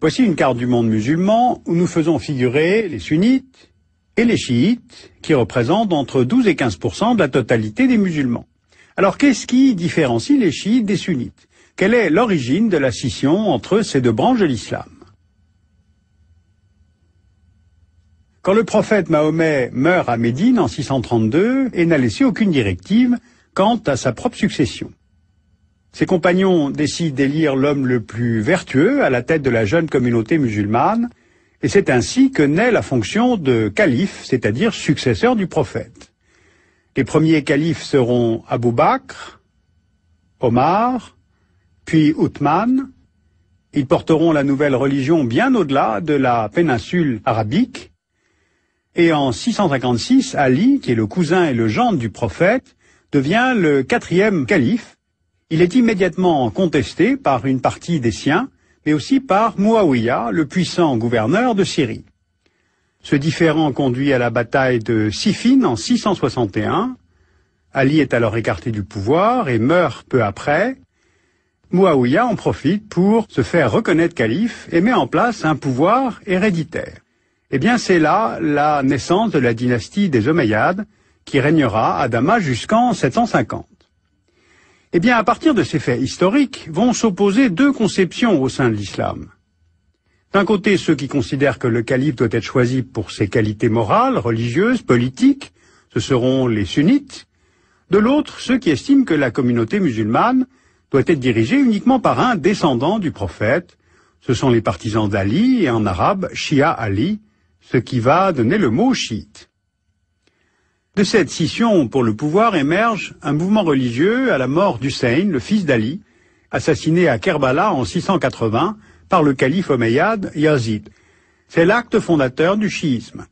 Voici une carte du monde musulman où nous faisons figurer les sunnites et les chiites, qui représentent entre 12 et 15 de la totalité des musulmans. Alors qu'est-ce qui différencie les chiites des sunnites Quelle est l'origine de la scission entre ces deux branches de l'islam Quand le prophète Mahomet meurt à Médine en 632 et n'a laissé aucune directive quant à sa propre succession. Ses compagnons décident d'élire l'homme le plus vertueux à la tête de la jeune communauté musulmane, et c'est ainsi que naît la fonction de calife, c'est-à-dire successeur du prophète. Les premiers califes seront Abou Bakr, Omar, puis Othman. Ils porteront la nouvelle religion bien au-delà de la péninsule arabique. Et en 656, Ali, qui est le cousin et le gendre du prophète, devient le quatrième calife, il est immédiatement contesté par une partie des siens, mais aussi par Muawiyah, le puissant gouverneur de Syrie. Ce différend conduit à la bataille de Siffin en 661. Ali est alors écarté du pouvoir et meurt peu après. Muawiyah en profite pour se faire reconnaître calife et met en place un pouvoir héréditaire. Eh bien, c'est là la naissance de la dynastie des Omeyyades qui régnera à Damas jusqu'en 750. Eh bien, à partir de ces faits historiques, vont s'opposer deux conceptions au sein de l'islam. D'un côté, ceux qui considèrent que le calife doit être choisi pour ses qualités morales, religieuses, politiques, ce seront les sunnites. De l'autre, ceux qui estiment que la communauté musulmane doit être dirigée uniquement par un descendant du prophète, ce sont les partisans d'Ali et en arabe Shia Ali, ce qui va donner le mot chiite. De cette scission pour le pouvoir émerge un mouvement religieux à la mort d'Hussein, le fils d'Ali, assassiné à Kerbala en 680 par le calife omeyyade Yazid. C'est l'acte fondateur du chiisme.